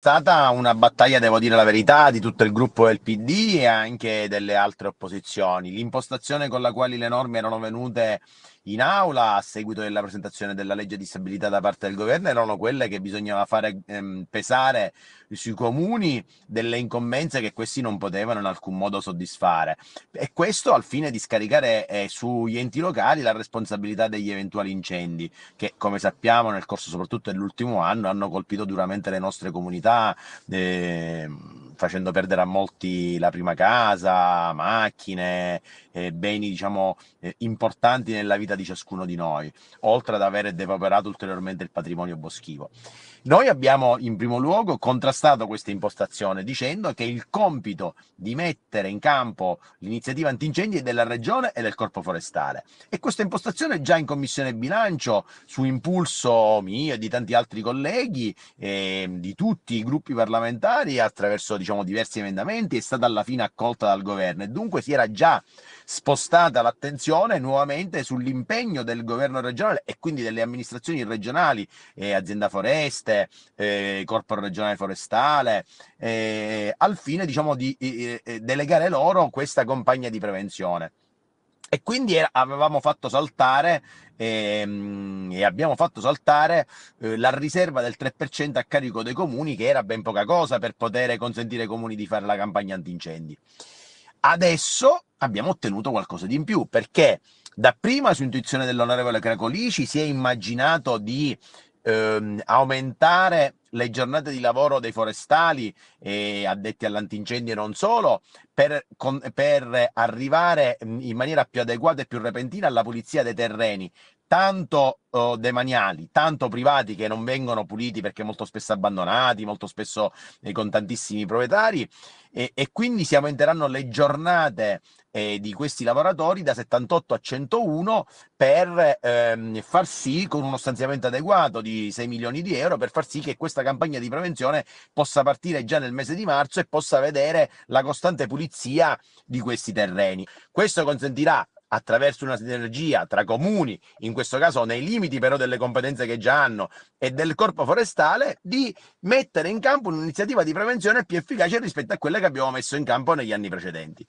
stata una battaglia, devo dire la verità, di tutto il gruppo del PD e anche delle altre opposizioni. L'impostazione con la quale le norme erano venute in aula a seguito della presentazione della legge di stabilità da parte del governo erano quelle che bisognava fare ehm, pesare sui comuni delle incombenze che questi non potevano in alcun modo soddisfare e questo al fine di scaricare eh, sugli enti locali la responsabilità degli eventuali incendi che come sappiamo nel corso soprattutto dell'ultimo anno hanno colpito duramente le nostre comunità eh, facendo perdere a molti la prima casa, macchine, eh, beni diciamo eh, importanti nella vita di ciascuno di noi, oltre ad avere depauperato ulteriormente il patrimonio boschivo. Noi abbiamo in primo luogo contrastato questa impostazione dicendo che il compito di mettere in campo l'iniziativa antincendi è della Regione e del Corpo Forestale e questa impostazione già in Commissione Bilancio su impulso mio e di tanti altri colleghi eh, di tutti i gruppi parlamentari attraverso diciamo, diciamo, diversi emendamenti, è stata alla fine accolta dal governo e dunque si era già spostata l'attenzione nuovamente sull'impegno del governo regionale e quindi delle amministrazioni regionali, eh, azienda foreste, eh, corpo regionale forestale, eh, al fine diciamo, di eh, eh delegare loro questa compagnia di prevenzione e quindi era, avevamo fatto saltare ehm, e abbiamo fatto saltare eh, la riserva del 3% a carico dei comuni che era ben poca cosa per poter consentire ai comuni di fare la campagna antincendi. Adesso abbiamo ottenuto qualcosa di in più perché dapprima su intuizione dell'onorevole Cracolici si è immaginato di ehm, aumentare le giornate di lavoro dei forestali e addetti all'antincendio e non solo, per, con, per arrivare mm, in maniera più adeguata e più repentina alla pulizia dei terreni, tanto eh, oh, demaniali, tanto privati che non vengono puliti perché molto spesso abbandonati, molto spesso eh, con tantissimi proprietari e, e quindi si aumenteranno le giornate eh, di questi lavoratori da 78 a 101 per ehm, far sì con uno stanziamento adeguato di 6 milioni di euro per far sì che questa questa campagna di prevenzione possa partire già nel mese di marzo e possa vedere la costante pulizia di questi terreni. Questo consentirà attraverso una sinergia tra comuni, in questo caso nei limiti però delle competenze che già hanno, e del corpo forestale, di mettere in campo un'iniziativa di prevenzione più efficace rispetto a quella che abbiamo messo in campo negli anni precedenti.